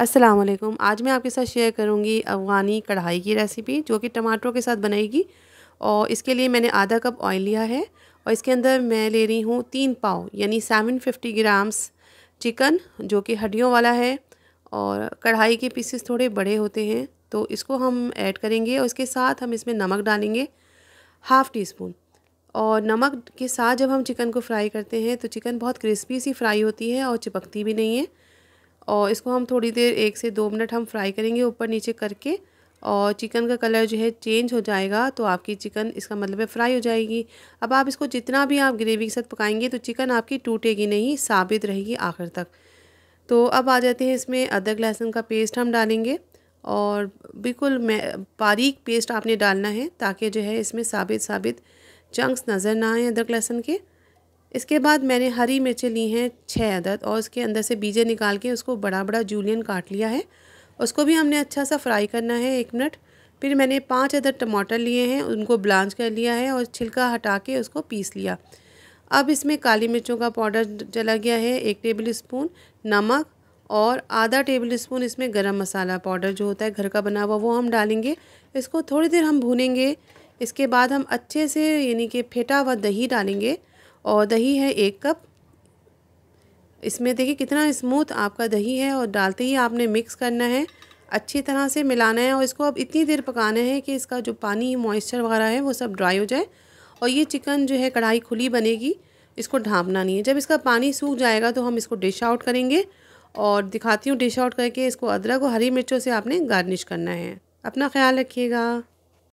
असलम आज मैं आपके साथ शेयर करूँगी अफ़गानी कढ़ाई की रेसिपी जो कि टमाटरों के साथ बनाएगी और इसके लिए मैंने आधा कप ऑयल लिया है और इसके अंदर मैं ले रही हूँ तीन पाव यानी सेवन फिफ्टी ग्राम्स चिकन जो कि हड्डियों वाला है और कढ़ाई के पीसेस थोड़े बड़े होते हैं तो इसको हम ऐड करेंगे और इसके साथ हम इसमें नमक डालेंगे हाफ़ टी स्पून और नमक के साथ जब हम चिकन को फ्राई करते हैं तो चिकन बहुत क्रिस्पी सी फ्राई होती है और चिपकती भी नहीं है और इसको हम थोड़ी देर एक से दो मिनट हम फ्राई करेंगे ऊपर नीचे करके और चिकन का कलर जो है चेंज हो जाएगा तो आपकी चिकन इसका मतलब है फ्राई हो जाएगी अब आप इसको जितना भी आप ग्रेवी के साथ पकाएंगे तो चिकन आपकी टूटेगी नहीं साबित रहेगी आखिर तक तो अब आ जाते हैं इसमें अदरक लहसुन का पेस्ट हम डालेंगे और बिल्कुल बारीक पेस्ट आपने डालना है ताकि जो है इसमें साबित साबित चंक्स नज़र ना आए अदरक लहसुन के इसके बाद मैंने हरी मिर्चें ली हैं छः अदद और उसके अंदर से बीजे निकाल के उसको बड़ा बड़ा जूलियन काट लिया है उसको भी हमने अच्छा सा फ्राई करना है एक मिनट फिर मैंने पाँच अदर टमाटर लिए हैं उनको ब्लांच कर लिया है और छिलका हटा के उसको पीस लिया अब इसमें काली मिर्चों का पाउडर चला गया है एक टेबल स्पून नमक और आधा टेबल स्पून इसमें गरम मसाला पाउडर जो होता है घर का बना हुआ वो हम डालेंगे इसको थोड़ी देर हम भूनेंगे इसके बाद हम अच्छे से यानी कि फेटा हुआ दही डालेंगे और दही है एक कप इसमें देखिए कितना स्मूथ आपका दही है और डालते ही आपने मिक्स करना है अच्छी तरह से मिलाना है और इसको अब इतनी देर पकाना है कि इसका जो पानी मॉइस्चर वगैरह है वो सब ड्राई हो जाए और ये चिकन जो है कढ़ाई खुली बनेगी इसको ढाँपना नहीं है जब इसका पानी सूख जाएगा तो हम इसको डिश आउट करेंगे और दिखाती हूँ डिश आउट करके इसको अदरक और हरी मिर्चों से आपने गार्निश करना है अपना ख्याल रखिएगा